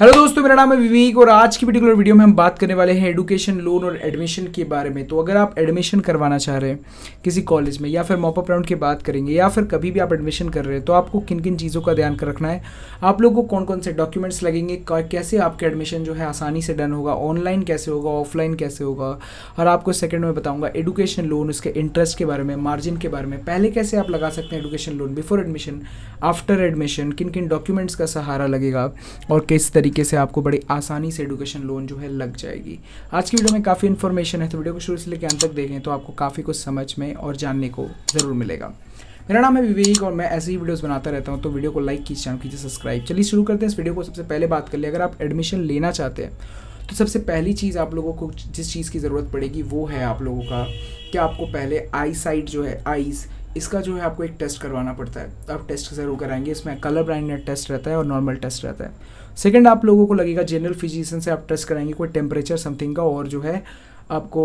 hello दोस्तों मेरा नाम है विवेक और आज की पर्टिकुलर वीडियो में हम बात करने वाले हैं एडुकेशन लोन और एडमिशन के बारे में तो अगर आप एडमिशन करवाना चाह रहे हैं किसी कॉलेज में या फिर मॉपअप राउंड की बात करेंगे या फिर कभी भी आप एडमिशन कर रहे हैं तो आपको किन किन चीज़ों का ध्यान रखना है आप लोग को कौन कौन से डॉक्यूमेंट्स लगेंगे कैसे आपके एडमिशन जो है आसानी से डन होगा ऑनलाइन कैसे होगा ऑफलाइन कैसे होगा और आपको सेकेंड में बताऊँगा एडुकेशन लोन उसके इंटरेस्ट के बारे में मार्जिन के बारे में पहले कैसे आप लगा सकते हैं education loan before admission after admission किन किन डॉक्यूमेंट्स का सहारा लगेगा और किस तरीके से आपको बड़ी आसानी से एडुकेशन लोन जो है लग जाएगी आज की वीडियो में काफ़ी इन्फॉर्मेशन है तो वीडियो को शुरू से लेकर अंत तक देखें तो आपको काफ़ी कुछ समझ में और जानने को ज़रूर मिलेगा मेरा नाम है विवेक और मैं ऐसे ही वीडियोस बनाता रहता हूं तो वीडियो को लाइक कीजिए चैनल कीजिए सब्सक्राइब चलिए शुरू करते हैं इस वीडियो को सबसे पहले बात कर लिए अगर आप एडमिशन लेना चाहते हैं तो सबसे पहली चीज़ आप लोगों को जिस चीज़ की ज़रूरत पड़ेगी वो है आप लोगों का कि आपको पहले आई साइट जो है आईज़ इसका जो है आपको एक टेस्ट करवाना पड़ता है आप टेस्ट ज़रूर कराएंगे इसमें कलर ब्राइंड टेस्ट रहता है और नॉर्मल टेस्ट रहता है सेकेंड आप लोगों को लगेगा जनरल फिजिशियन से आप टेस्ट कराएंगे कोई टेम्परेचर समथिंग का और जो है आपको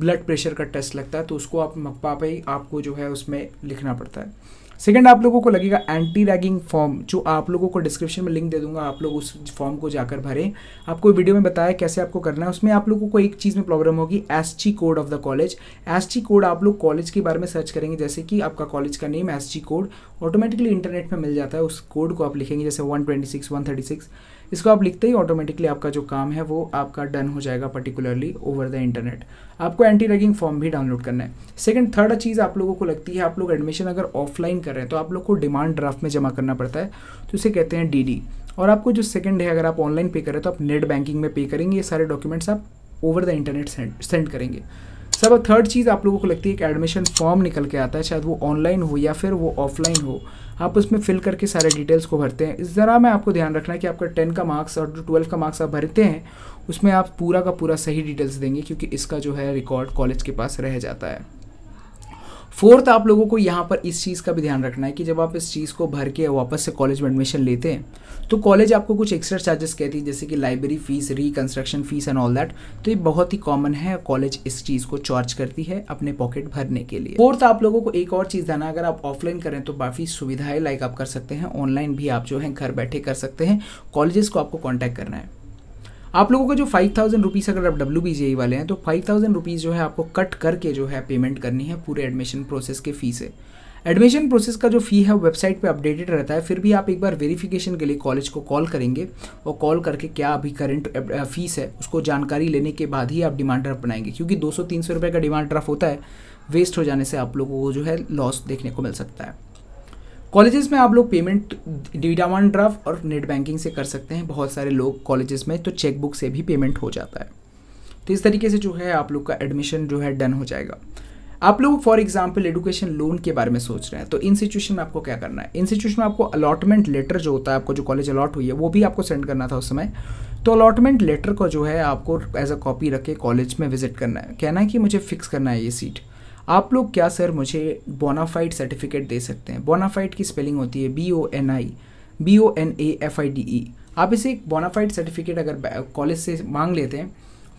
ब्लड प्रेशर का टेस्ट लगता है तो उसको आप मकपा पे ही आपको जो है उसमें लिखना पड़ता है सेकंड आप लोगों को लगेगा एंटी रैगिंग फॉर्म जो आप लोगों को डिस्क्रिप्शन में लिंक दे दूंगा आप लोग उस फॉर्म को जाकर भरें आपको वीडियो में बताया कैसे आपको करना है उसमें आप लोगों को एक चीज़ में प्रॉब्लम होगी S code of the college S code आप लोग कॉलेज के बारे में सर्च करेंगे जैसे कि आपका कॉलेज का name S code automatically internet में मिल जाता है उस कोड को आप लिखेंगे जैसे one twenty six one thirty six इसको आप लिखते ही ऑटोमेटिकली आपका जो काम है वो आपका डन हो जाएगा पर्टिकुलरली ओवर द इंटरनेट आपको एंटी रैगिंग फॉर्म भी डाउनलोड करना है सेकंड थर्ड चीज़ आप लोगों को लगती है आप लोग एडमिशन अगर ऑफलाइन कर रहे हैं तो आप लोग को डिमांड ड्राफ्ट में जमा करना पड़ता है तो इसे कहते हैं डी और आपको जो सेकेंड है अगर आप ऑनलाइन पे करें तो आप नेट बैंकिंग में पे करेंगे ये सारे डॉक्यूमेंट्स आप ओवर द इंटरनेट सेंड करेंगे सब थर्ड चीज़ आप लोगों को लगती है कि एडमिशन फॉर्म निकल के आता है शायद वो ऑनलाइन हो या फिर वो ऑफलाइन हो आप उसमें फिल करके सारे डिटेल्स को भरते हैं इस ज़रा मैं आपको ध्यान रखना है कि आपका टेन का मार्क्स और जो ट्वेल्व का मार्क्स आप भरते हैं उसमें आप पूरा का पूरा सही डिटेल्स देंगे क्योंकि इसका जो है रिकॉर्ड कॉलेज के पास रह जाता है फोर्थ आप लोगों को यहाँ पर इस चीज़ का भी ध्यान रखना है कि जब आप इस चीज़ को भर के वापस से कॉलेज में एडमिशन लेते हैं तो कॉलेज आपको कुछ एक्स्ट्रा चार्जेस कहती है जैसे कि library fees reconstruction fees and all that तो ये बहुत ही कॉमन है कॉलेज इस चीज़ को चार्ज करती है अपने पॉकेट भरने के लिए फोर्थ आप लोगों को एक और चीज़ ध्यान अगर आप ऑफलाइन करें तो काफ़ी सुविधाएं लाइक आप कर सकते हैं ऑनलाइन भी आप जो है घर बैठे कर सकते हैं कॉलेजेस को आपको कॉन्टैक्ट करना है आप लोगों का जो फाइव थाउजेंड रुपीज़ अगर आप डब्ल्यू बी जे वाले हैं तो फाइव थाउजेंड रुपीज़ जो है आपको कट करके जो है पेमेंट करनी है पूरे एडमिशन प्रोसेस के फ़ी से एडमिशन प्रोसेस का जो फ़ी है वेबसाइट पे अपडेटेड रहता है फिर भी आप एक बार वेरिफिकेशन के लिए कॉलेज को कॉल करेंगे और कॉल करके क्या अभी करंट फीस है उसको जानकारी लेने के बाद ही आप डिमांड ड्राफ्ट बनाएंगे क्योंकि 200-300 रुपए का डिमांड ड्राफ्ट होता है वेस्ट हो जाने से आप लोगों को जो है लॉस देखने को मिल सकता है कॉलेजेस में आप लोग पेमेंट डीडावान ड्राफ्ट और नेट बैंकिंग से कर सकते हैं बहुत सारे लोग कॉलेजेस में तो चेकबुक से भी पेमेंट हो जाता है तो इस तरीके से जो है आप लोग का एडमिशन जो है डन हो जाएगा आप लोग फॉर एग्जाम्पल एडुकेशन लोन के बारे में सोच रहे हैं तो इन सिचुएशन में आपको क्या करना है इन सिचुएशन में आपको अलॉटमेंट लेटर जो होता है आपको जो कॉलेज अलॉट हुई है वो भी आपको सेंड करना था उस समय तो अलॉटमेंट लेटर को जो है आपको एज अ कॉपी रख के कॉलेज में विजिट करना है कहना है कि मुझे फिक्स करना है ये सीट आप लोग क्या सर मुझे बोनाफाइड सर्टिफिकेट दे सकते हैं बोनाफाइड की स्पेलिंग होती है B O N I B O N A F I D E आप इसे एक बोनाफाइड सर्टिफिकेट अगर कॉलेज से मांग लेते हैं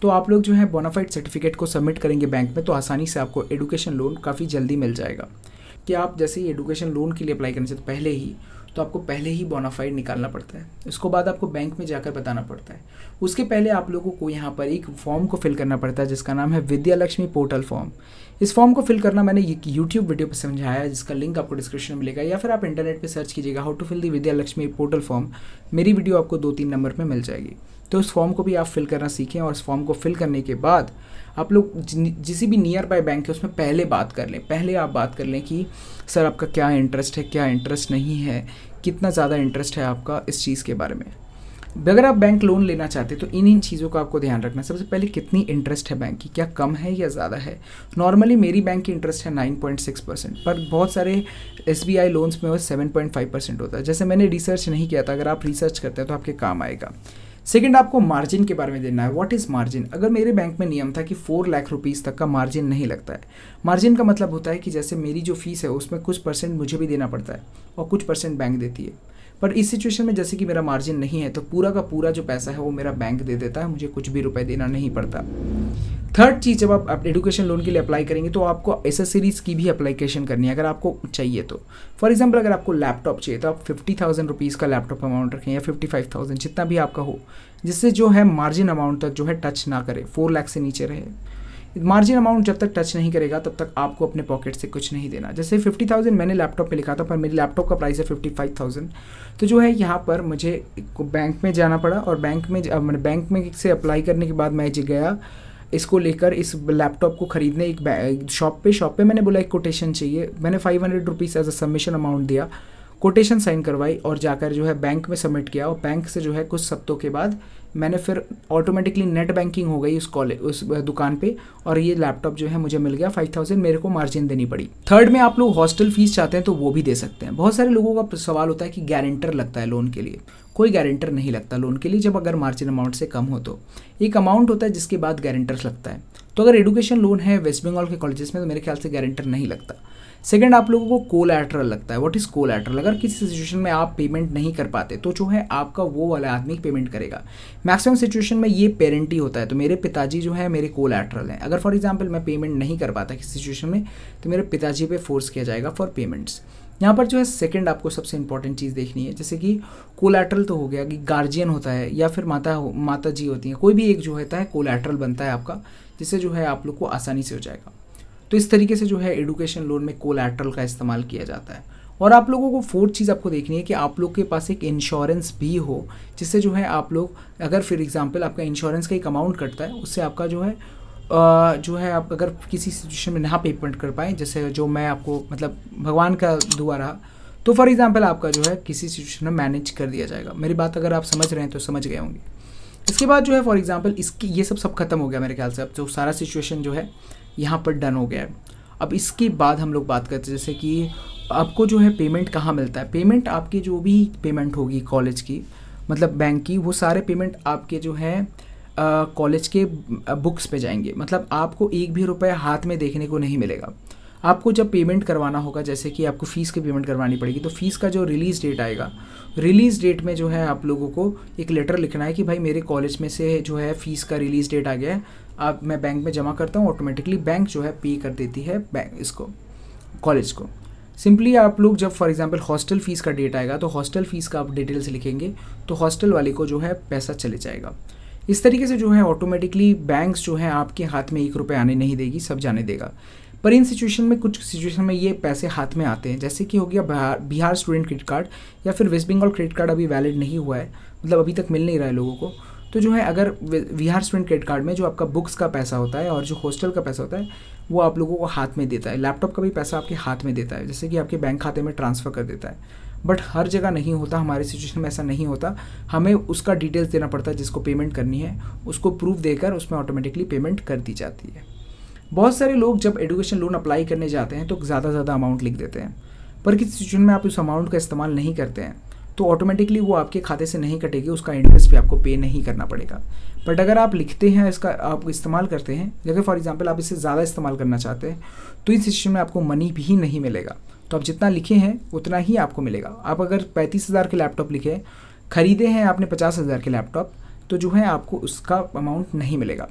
तो आप लोग जो है बोनाफाइड सर्टिफिकेट को सबमिट करेंगे बैंक में तो आसानी से आपको एडुकेशन लोन काफ़ी जल्दी मिल जाएगा कि आप जैसे ही एडुकेशन लोन के लिए अप्लाई करने से तो पहले ही तो आपको पहले ही बोनाफाइड निकालना पड़ता है उसको बाद आपको बैंक में जाकर बताना पड़ता है उसके पहले आप लोगों को यहाँ पर एक फॉर्म को फिल करना पड़ता है जिसका नाम है विद्यालक्ष्मी पोर्टल फॉर्म इस फॉर्म को फिल करना मैंने एक यूट्यूब वीडियो पर समझाया है जिसका लिंक आपको डिस्क्रिप्शन में मिलेगा या फिर आप इंटरनेट पर सर्च कीजिएगा how to fill the Vidyalakshmi portal form मेरी वीडियो आपको दो तीन नंबर पर मिल जाएगी तो उस फॉर्म को भी आप फिल करना सीखें और उस फॉर्म को फिल करने के बाद आप लोग जिस भी नियर बाय बैंक है उसमें पहले बात कर लें पहले आप बात कर लें कि सर आपका क्या इंटरेस्ट है क्या इंटरेस्ट नहीं है कितना ज़्यादा इंटरेस्ट है आपका इस चीज़ के बारे में अगर आप बैंक लोन लेना चाहते हैं तो इन इन चीज़ों का आपको ध्यान रखना सबसे पहले कितनी इंटरेस्ट है बैंक की क्या कम है या ज़्यादा है नॉर्मली मेरी बैंक की इंटरेस्ट है 9.6 परसेंट पर बहुत सारे एस बी आई लोन्स में वो 7.5 परसेंट होता है जैसे मैंने रिसर्च नहीं किया था अगर आप रिसर्च करते हैं तो आपके काम आएगा सेकंड आपको मार्जिन के बारे में देना है व्हाट इज़ मार्जिन अगर मेरे बैंक में नियम था कि फोर लाख रुपीज़ तक का मार्जिन नहीं लगता है मार्जिन का मतलब होता है कि जैसे मेरी जो फीस है उसमें कुछ परसेंट मुझे भी देना पड़ता है और कुछ परसेंट बैंक देती है पर इस सिचुएशन में जैसे कि मेरा मार्जिन नहीं है तो पूरा का पूरा जो पैसा है वो मेरा बैंक दे देता है मुझे कुछ भी रुपए देना नहीं पड़ता थर्ड चीज़ जब आप, आप एडुकेशन लोन के लिए अप्लाई करेंगे तो आपको एसेसरीज की भी अप्लीकेशन करनी है अगर आपको चाहिए तो फॉर एग्जाम्पल अगर आपको लैपटॉप चाहिए तो आप फिफ्टी थाउजेंड रुपीज़ का लैपटॉप अमाउंट रखें या फिफ्टी फाइव थाउजेंड जितना भी आपका हो जिससे जो है मार्जिन अमाउंट तक जो है टच ना करे फोर लाख से नीचे रहे मार्जिन अमाउंट जब तक टच नहीं करेगा तब तक आपको अपने पॉकेट से कुछ नहीं देना जैसे फिफ्टी थाउजेंड मैंने लैपटॉप पे लिखा था पर मेरे लैपटॉप का प्राइस है फिफ्टी फाइव थाउजेंड तो जो है यहाँ पर मुझे बैंक में जाना पड़ा और बैंक में मैंने बैंक में से अप्लाई करने के बाद मैं गया इसको लेकर इस लैपटॉप को ख़रीदने एक शॉप पे शॉप पे मैंने बोला एक कोटेशन चाहिए मैंने five hundred rupees as a submission amount दिया कोटेशन साइन करवाई और जाकर जो है बैंक में सबमिट किया और बैंक से जो है कुछ सप्तों के बाद मैंने फिर ऑटोमेटिकली नेट बैंकिंग हो गई उस कॉलेज उस दुकान पे और ये लैपटॉप जो है मुझे मिल गया फाइव थाउजेंड मेरे को मार्जिन देनी पड़ी थर्ड में आप लोग हॉस्टल फीस चाहते हैं तो वो भी दे सकते हैं बहुत सारे लोगों का सवाल होता है कि गारंटर लगता है लोन के लिए कोई गारंटर नहीं लगता लोन के लिए जब अगर मार्जिन अमाउंट से कम हो तो एक अमाउंट होता है जिसके बाद गारंटर्स लगता है तो अगर एडुकेशन लोन है वेस्ट बंगाल के कॉलेजेस में तो मेरे ख्याल से गारंटर नहीं लगता सेकेंड आप लोगों को कोलैटरल लगता है व्हाट इज़ कोलैटरल अगर किसी सिचुएशन में आप पेमेंट नहीं कर पाते तो जो है आपका वो वाला आदमी पेमेंट करेगा मैक्सिमम सिचुएशन में ये पेरेंट ही होता है तो मेरे पिताजी जो है मेरे कोलैटरल हैं अगर फॉर एग्जाम्पल मैं पेमेंट नहीं कर पाता किसी सिचुएशन में तो मेरे पिताजी पर फोर्स किया जाएगा फॉर पेमेंट्स यहाँ पर जो है सेकेंड आपको सबसे इंपॉर्टेंट चीज़ देखनी है जैसे कि कोलेट्रल तो हो गया कि गार्जियन होता है या फिर माता हो माता जी होती हैं कोई भी एक जो होता है कोलेट्रल बनता है आपका जिससे जो है आप लोग को आसानी से हो जाएगा तो इस तरीके से जो है एडुकेशन लोन में कोलेट्रल का इस्तेमाल किया जाता है और आप लोगों को फोर्थ चीज़ आपको देखनी है कि आप लोग के पास एक इंश्योरेंस भी हो जिससे जो है आप लोग अगर फॉर एग्जांपल आपका इंश्योरेंस का एक अमाउंट कटता है उससे आपका जो है जो है आप अगर किसी सिचुएशन में ना पेमेंट कर पाए जैसे जो मैं आपको मतलब भगवान का दुआ रहा तो फॉर एग्ज़ाम्पल आपका जो है किसी सिचुएशन में मैनेज कर दिया जाएगा मेरी बात अगर आप समझ रहे हैं तो समझ गए होंगे इसके बाद जो है फॉर एग्ज़ाम्पल इसकी ये सब सब खत्म हो गया मेरे ख्याल से अब जो सारा सिचुएशन जो है यहाँ पर डन हो गया है अब इसके बाद हम लोग बात करते हैं जैसे कि आपको जो है पेमेंट कहाँ मिलता है पेमेंट आपकी जो भी पेमेंट होगी कॉलेज की मतलब बैंक की वो सारे पेमेंट आपके जो है कॉलेज के बुक्स पे जाएंगे मतलब आपको एक भी रुपया हाथ में देखने को नहीं मिलेगा आपको जब पेमेंट करवाना होगा जैसे कि आपको फ़ीस की पेमेंट करवानी पड़ेगी तो फ़ीस का जो रिलीज़ डेट आएगा रिलीज़ डेट में जो है आप लोगों को एक लेटर लिखना है कि भाई मेरे कॉलेज में से जो है फ़ीस का रिलीज़ डेट आ गया है आप मैं बैंक में जमा करता हूँ ऑटोमेटिकली बैंक जो है पे कर देती है बैंक इसको कॉलेज को सिंपली आप लोग जब फॉर एग्जांपल हॉस्टल फीस का डेट आएगा तो हॉस्टल फीस का आप डिटेल्स लिखेंगे तो हॉस्टल वाले को जो है पैसा चले जाएगा इस तरीके से जो है ऑटोमेटिकली बैंक्स जो है आपके हाथ में एक रुपये आने नहीं देगी सब जाने देगा पर इन सिचुएशन में कुछ सिचुएशन में ये पैसे हाथ में आते हैं जैसे कि हो गया Bihar Bihar student credit card या फिर वेस्ट बंगाल क्रेडिट कार्ड अभी वैलिड नहीं हुआ है मतलब अभी तक मिल नहीं रहा है लोगों को तो जो है अगर बिहार स्टूडेंट क्रेडिट कार्ड में जो आपका बुक्स का पैसा होता है और जो हॉस्टल का पैसा होता है वो आप लोगों को हाथ में देता है लैपटॉप का भी पैसा आपके हाथ में देता है जैसे कि आपके बैंक खाते में ट्रांसफ़र कर देता है बट हर जगह नहीं होता हमारे सिचुएशन में ऐसा नहीं होता हमें उसका डिटेल्स देना पड़ता है जिसको पेमेंट करनी है उसको प्रूफ देकर उसमें ऑटोमेटिकली पेमेंट कर दी जाती है बहुत सारे लोग जब एडुकेशन लोन अप्लाई करने जाते हैं तो ज़्यादा से ज़्यादा अमाउंट लिख देते हैं पर किसी सिचुएशन में आप उस अमाउंट का इस्तेमाल नहीं करते हैं तो ऑटोमेटिकली वो आपके खाते से नहीं कटेगी उसका इंटरेस्ट भी आपको पे नहीं करना पड़ेगा बट अगर आप लिखते हैं इसका आप इस्तेमाल करते हैं जैसे फॉर एग्जांपल आप इसे ज़्यादा इस्तेमाल करना चाहते हैं तो इस सिचुएशन में आपको मनी भी नहीं मिलेगा तो आप जितना लिखे हैं उतना ही आपको मिलेगा आप अगर पैंतीस हज़ार के लैपटॉप लिखे खरीदे हैं आपने पचास हज़ार के लैपटॉप तो जो है आपको उसका अमाउंट नहीं मिलेगा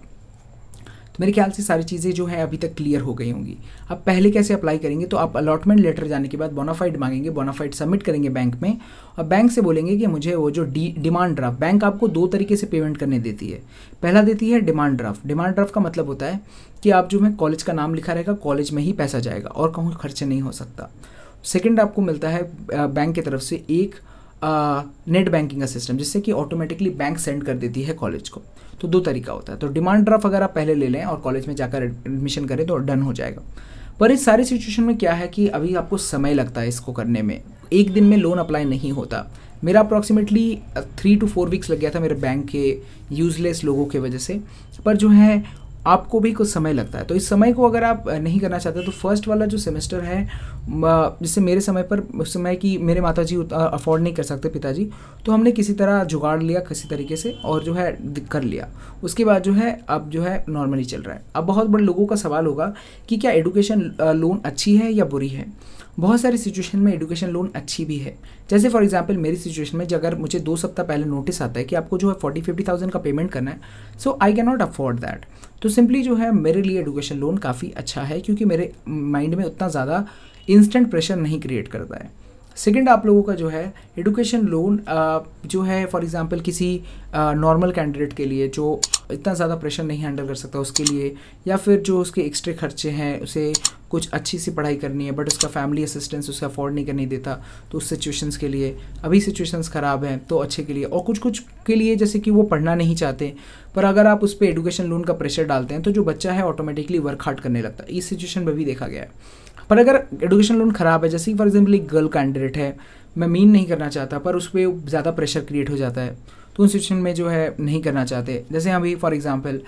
मेरे ख्याल से सारी चीज़ें जो है अभी तक क्लियर हो गई होंगी आप पहले कैसे अप्लाई करेंगे तो आप अलॉटमेंट लेटर जाने के बाद बोनाफाइड मांगेंगे बोनाफाइड सबमिट करेंगे बैंक में और बैंक से बोलेंगे कि मुझे वो जो डी डिमांड ड्राफ्ट बैंक आपको दो तरीके से पेमेंट करने देती है पहला देती है डिमांड ड्राफ्ट डिमांड ड्राफ्ट का मतलब होता है कि आप जो है कॉलेज का नाम लिखा रहेगा कॉलेज में ही पैसा जाएगा और कहूँ खर्च नहीं हो सकता सेकेंड आपको मिलता है बैंक की तरफ से एक नेट बैंकिंग का सिस्टम जिससे कि ऑटोमेटिकली बैंक सेंड कर देती है कॉलेज को तो दो तरीका होता है तो डिमांड ड्राफ्ट अगर आप पहले ले लें और कॉलेज में जाकर एडमिशन करें तो डन हो जाएगा पर इस सारी सिचुएशन में क्या है कि अभी आपको समय लगता है इसको करने में एक दिन में लोन अप्लाई नहीं होता मेरा approximately three two four weeks लग गया था मेरे बैंक के यूजलेस लोगों के वजह से पर जो है आपको भी कुछ समय लगता है तो इस समय को अगर आप नहीं करना चाहते तो फर्स्ट वाला जो सेमेस्टर है जिससे मेरे समय पर उस समय कि मेरे माता जी अफोर्ड नहीं कर सकते पिताजी तो हमने किसी तरह जुगाड़ लिया किसी तरीके से और जो है कर लिया उसके बाद जो है अब जो है नॉर्मली चल रहा है अब बहुत बड़े लोगों का सवाल होगा कि क्या एडुकेशन लोन अच्छी है या बुरी है बहुत सारी सिचुएशन में एडुकेशन लोन अच्छी भी है जैसे फॉर एग्जाम्पल मेरी सिचुएशन में अगर मुझे दो सप्ताह पहले नोटिस आता है कि आपको जो है फोर्टी फिफ्टी थाउजेंड का पेमेंट करना है so I can not afford that तो सिंपली जो है मेरे लिए एडुकेशन लोन काफ़ी अच्छा है क्योंकि मेरे माइंड में उतना ज़्यादा इंस्टेंट प्रेशर नहीं क्रिएट करता है सेकंड आप लोगों का जो है एडुकेशन लोन जो है फॉर एग्जांपल किसी नॉर्मल कैंडिडेट के लिए जो इतना ज़्यादा प्रेशर नहीं हैंडल कर सकता उसके लिए या फिर जो उसके एक्स्ट्रा खर्चे हैं उसे कुछ अच्छी सी पढ़ाई करनी है बट उसका फैमिली असिस्टेंस उसे अफोर्ड नहीं करने देता तो उस सिचुएशंस के लिए अभी सिचुएशंस ख़राब हैं तो अच्छे के लिए और कुछ कुछ के लिए जैसे कि वो पढ़ना नहीं चाहते पर अगर आप उस पर एडुकेशन लोन का प्रेशर डालते हैं तो जो बच्चा है ऑटोमेटिकली वर्क हार्ड करने लगता है इस सिचुएशन में भी देखा गया है पर अगर एडुकेशन लोन ख़राब है जैसे कि फॉर एग्जाम्पल एक गर्ल कैंडिडेट है मैं मीन नहीं करना चाहता पर उस पर ज़्यादा प्रेशर क्रिएट हो जाता है तो उन सिचुएशन में जो है नहीं करना चाहते जैसे अभी फॉर एग्ज़ाम्पल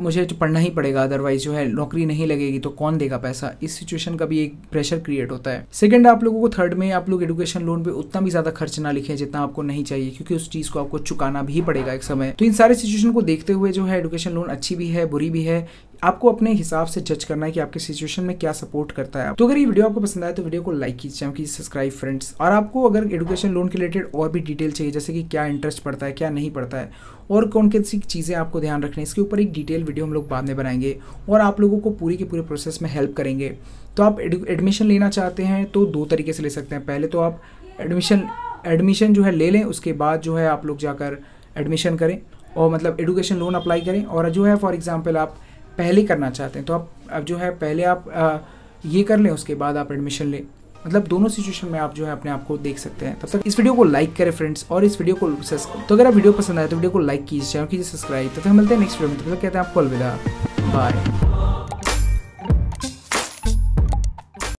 मुझे जो तो पढ़ना ही पड़ेगा अदरवाइज जो है नौकरी नहीं लगेगी तो कौन देगा पैसा इस सिचुएशन का भी एक प्रेशर क्रिएट होता है सेकंड आप लोगों को थर्ड में आप लोग एडुकेशन लोन पे उतना भी ज़्यादा खर्च ना लिखें जितना आपको नहीं चाहिए क्योंकि उस चीज़ को आपको चुकाना भी पड़ेगा एक समय तो इन सारे सिचुएशन को देखते हुए जो है एडुकेशन लोन अच्छी भी है बुरी भी है आपको अपने हिसाब से जज करना है कि आपके सिचुएशन में क्या सपोर्ट करता है तो अगर ये वीडियो आपको पसंद आए तो वीडियो को लाइक कीजिए चैनल सब्सक्राइब फ्रेंड्स और आपको अगर एडुकेशन लोन के रिलेटेड और भी डिटेल चाहिए जैसे कि क्या इंटरेस्ट पड़ता है क्या नहीं पड़ता है और कौन कौन सी चीज़ें आपको ध्यान रखनी है इसके ऊपर एक डिटेल वीडियो हम लोग बाद में बनाएंगे और आप लोगों को पूरी के पूरे प्रोसेस में हेल्प करेंगे तो आप एडमिशन लेना चाहते हैं तो दो तरीके से ले सकते हैं पहले तो आप एडमिशन एडमिशन जो है ले लें उसके बाद जो है आप लोग जाकर एडमिशन करें और मतलब एडुकेशन लोन अप्लाई करें और जो है फॉर एग्ज़ाम्पल आप पहले करना चाहते हैं तो आप अब जो है पहले आप आ, ये कर लें उसके बाद आप एडमिशन लें मतलब दोनों सिचुएशन में आप जो है अपने आप को देख सकते हैं तब तक इस वीडियो को लाइक करें फ्रेंड्स और इस वीडियो को तो अगर आप वीडियो पसंद आए तो वीडियो को लाइक कीजिए चैनल कीजिए सब्सक्राइब तो फिर मिलते हैं नेक्स्ट वीडियो में तो कहते हैं आपको अलविदा बाय